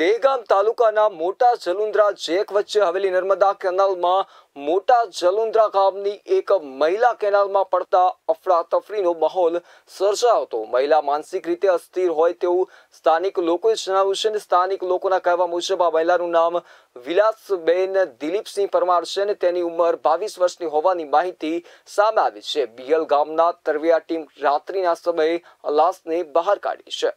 દેગામ તાલુકાના મોટા જલુંદ્રા જેક વચ્ચે હવેલી નર્મદા કેનાલમાં મોટા જલુંદ્રા ગામની એક મહિલા કેનાલમાં પડતા અફડાતફડીનો માહોલ સર્જાયો હતો મહિલા માનસિક રીતે અસ્થિર હોય તેવું સ્થાનિક લોકોએ જણાવ્યું છે અને સ્થાનિક લોકોના કહેવા મુજબ આ મહિલાનું નામ વિલાસબેન દિલીપસિંહ પરમાર છે અને તેની ઉંમર બાવીસ વર્ષની હોવાની માહિતી સામે આવી છે બિયલ ગામના તરવિયા ટીમ રાત્રિના સમયે લાશને બહાર કાઢી છે